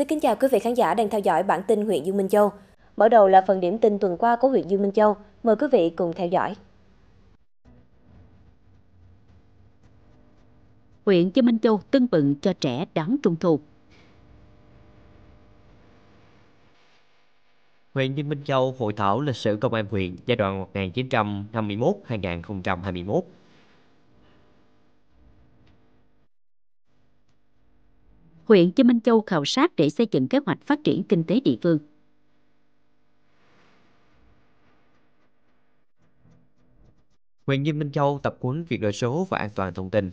Xin kính chào quý vị khán giả đang theo dõi bản tin huyện Dương Minh Châu. Mở đầu là phần điểm tin tuần qua của huyện Dương Minh Châu. Mời quý vị cùng theo dõi. Huyện Dương Minh Châu tưng bừng cho trẻ đón trung thu. Huyện Dương Minh Châu hội thảo lịch sử công an huyện giai đoạn 1951-2021 huyện Chi Minh Châu khảo sát để xây dựng kế hoạch phát triển kinh tế địa phương. Huyện Diêm Minh Châu tập huấn việc đổi số và an toàn thông tin.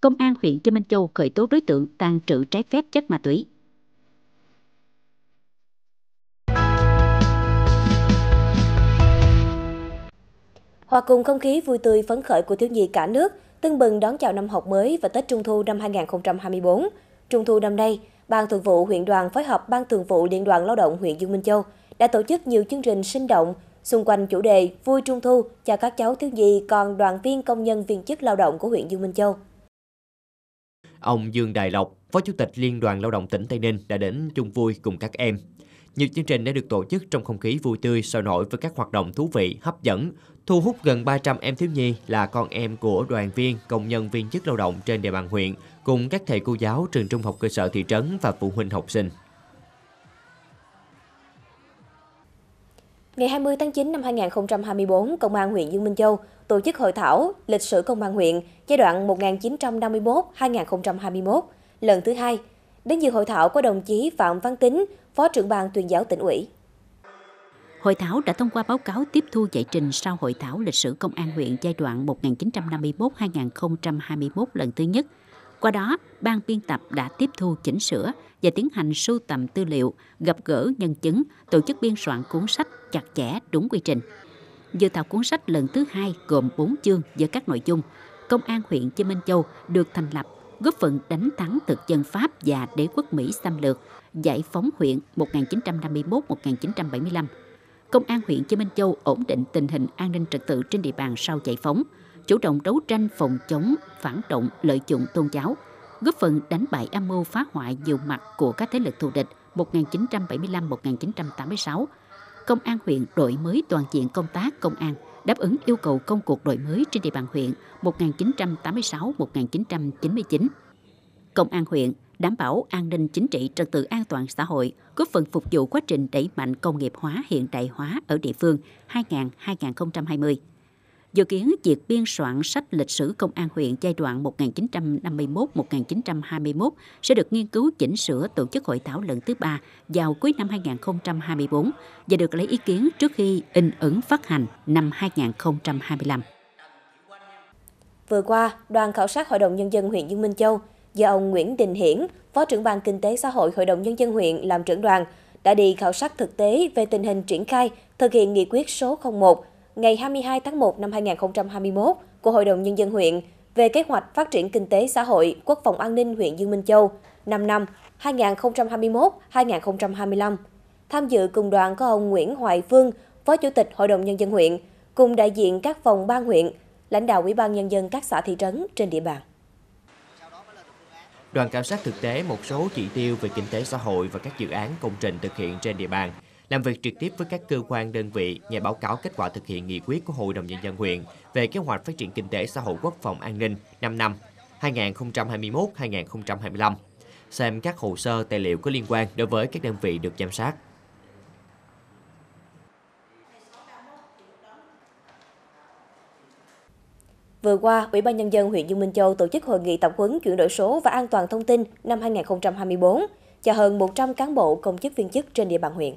Công an huyện Chi Minh Châu khởi tố đối tượng tàn trữ trái phép chất ma túy. Hòa cùng không khí vui tươi phấn khởi của thiếu nhi cả nước, tưng bừng đón chào năm học mới và Tết Trung thu năm 2024. Trung thu năm nay, Ban Thường vụ huyện đoàn phối hợp Ban Thường vụ Liên đoàn Lao động huyện Dương Minh Châu đã tổ chức nhiều chương trình sinh động xung quanh chủ đề Vui Trung thu cho các cháu thiếu nhi còn đoàn viên công nhân viên chức lao động của huyện Dương Minh Châu. Ông Dương Đại Lộc, Phó Chủ tịch Liên đoàn Lao động tỉnh Tây Ninh đã đến chung vui cùng các em nhiều chương trình đã được tổ chức trong không khí vui tươi sôi nổi với các hoạt động thú vị, hấp dẫn, thu hút gần 300 em thiếu nhi là con em của đoàn viên, công nhân viên chức lao động trên địa bàn huyện cùng các thầy cô giáo trường trung học cơ sở thị trấn và phụ huynh học sinh. Ngày 20 tháng 9 năm 2024, Công an huyện Dương Minh Châu tổ chức hội thảo Lịch sử Công an huyện giai đoạn 1951-2021, lần thứ hai. Đến dự hội thảo có đồng chí Phạm Văn Tính, Phó trưởng ban tuyên giáo tỉnh ủy. Hội thảo đã thông qua báo cáo tiếp thu giải trình sau hội thảo lịch sử công an huyện giai đoạn 1951-2021 lần thứ nhất. Qua đó, ban biên tập đã tiếp thu chỉnh sửa và tiến hành sưu tầm tư liệu, gặp gỡ nhân chứng, tổ chức biên soạn cuốn sách chặt chẽ đúng quy trình. Dự thảo cuốn sách lần thứ hai gồm 4 chương với các nội dung Công an huyện Chư Minh Châu được thành lập góp phần đánh thắng thực dân Pháp và đế quốc Mỹ xâm lược giải phóng huyện 1951-1975. Công an huyện Chư Minh Châu ổn định tình hình an ninh trật tự trên địa bàn sau giải phóng, chủ động đấu tranh phòng chống phản động lợi dụng tôn giáo, góp phần đánh bại âm mưu phá hoại nhiều mặt của các thế lực thù địch 1975-1986. Công an huyện đổi mới toàn diện công tác công an, đáp ứng yêu cầu công cuộc đổi mới trên địa bàn huyện 1986-1999. Công an huyện đảm bảo an ninh chính trị, trật tự an toàn xã hội, góp phần phục vụ quá trình đẩy mạnh công nghiệp hóa hiện đại hóa ở địa phương 2000-2020. Dự kiến việc biên soạn sách lịch sử công an huyện giai đoạn 1951-1921 sẽ được nghiên cứu chỉnh sửa tổ chức hội thảo lần thứ ba vào cuối năm 2024 và được lấy ý kiến trước khi in ấn phát hành năm 2025. Vừa qua, đoàn khảo sát Hội đồng Nhân dân huyện Dương Minh Châu do ông Nguyễn Đình Hiển, Phó trưởng ban Kinh tế Xã hội Hội đồng Nhân dân huyện làm trưởng đoàn, đã đi khảo sát thực tế về tình hình triển khai thực hiện nghị quyết số 01 ngày 22 tháng 1 năm 2021 của Hội đồng Nhân dân huyện về kế hoạch phát triển kinh tế xã hội quốc phòng an ninh huyện Dương Minh Châu 5 năm 2021-2025. Tham dự cùng đoàn có ông Nguyễn Hoài Phương, Phó Chủ tịch Hội đồng Nhân dân huyện, cùng đại diện các phòng ban huyện, lãnh đạo Ủy ban Nhân dân các xã thị trấn trên địa bàn đoàn khảo sát thực tế một số chỉ tiêu về kinh tế xã hội và các dự án công trình thực hiện trên địa bàn, làm việc trực tiếp với các cơ quan đơn vị, nhà báo cáo kết quả thực hiện nghị quyết của Hội đồng Nhân dân huyện về kế hoạch phát triển kinh tế xã hội quốc phòng an ninh 5 năm 2021-2025, xem các hồ sơ tài liệu có liên quan đối với các đơn vị được giám sát. Vừa qua, Ủy ban Nhân dân huyện Dương Minh Châu tổ chức hội nghị tập huấn chuyển đổi số và an toàn thông tin năm 2024 cho hơn 100 cán bộ công chức viên chức trên địa bàn huyện.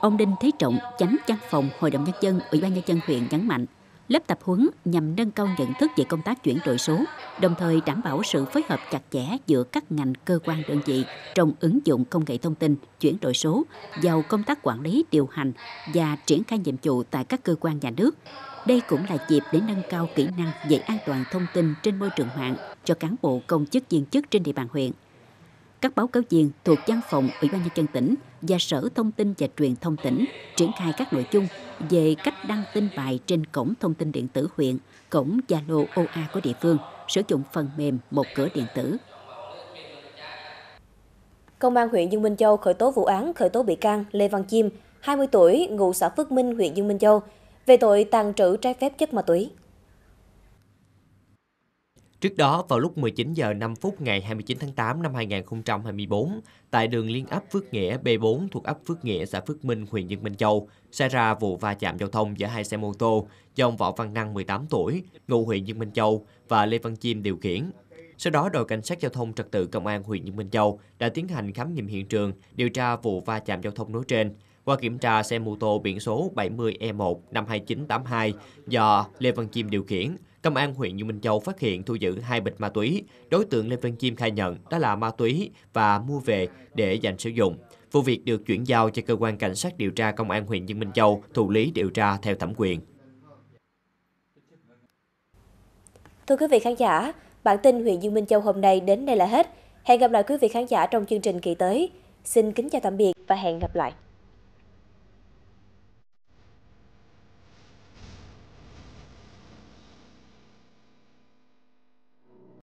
Ông Đinh Thế Trọng, chánh văn phòng Hội đồng Nhân dân, Ủy ban Nhân dân huyện nhấn mạnh, lớp tập huấn nhằm nâng cao nhận thức về công tác chuyển đổi số, đồng thời đảm bảo sự phối hợp chặt chẽ giữa các ngành cơ quan đơn vị trong ứng dụng công nghệ thông tin, chuyển đổi số vào công tác quản lý điều hành và triển khai nhiệm vụ tại các cơ quan nhà nước. Đây cũng là dịp để nâng cao kỹ năng về an toàn thông tin trên môi trường mạng cho cán bộ công chức viên chức trên địa bàn huyện các báo cáo viên thuộc văn phòng Ủy ban nhân dân tỉnh và Sở Thông tin và Truyền thông tỉnh triển khai các nội dung về cách đăng tin bài trên cổng thông tin điện tử huyện, cổng Zalo OA của địa phương, sử dụng phần mềm một cửa điện tử. Công an huyện Dương Minh Châu khởi tố vụ án khởi tố bị can Lê Văn Chim, 20 tuổi, ngụ xã Phước Minh, huyện Dương Minh Châu, về tội tàng trữ trái phép chất ma túy. Trước đó, vào lúc 19 giờ 5 phút ngày 29 tháng 8 năm 2024, tại đường liên ấp Phước Nghĩa B4 thuộc ấp Phước Nghĩa, xã Phước Minh, huyện Dương Minh Châu, xảy ra vụ va chạm giao thông giữa hai xe mô tô do ông Võ Văn Năng 18 tuổi, ngụ huyện Dương Minh Châu và Lê Văn Chim điều khiển. Sau đó, đội cảnh sát giao thông trật tự công an huyện Dương Minh Châu đã tiến hành khám nghiệm hiện trường, điều tra vụ va chạm giao thông nói trên qua kiểm tra xe mô tô biển số 70E1 năm 2982 do Lê Văn Chim điều khiển, Công an huyện Dương Minh Châu phát hiện thu giữ hai bịch ma túy. Đối tượng Lê Văn Chim khai nhận đó là ma túy và mua về để dành sử dụng. Vụ việc được chuyển giao cho cơ quan cảnh sát điều tra công an huyện Dương Minh Châu thụ lý điều tra theo thẩm quyền. Thưa quý vị khán giả, bản tin huyện Dương Minh Châu hôm nay đến đây là hết. Hẹn gặp lại quý vị khán giả trong chương trình kỳ tới. Xin kính chào tạm biệt và hẹn gặp lại.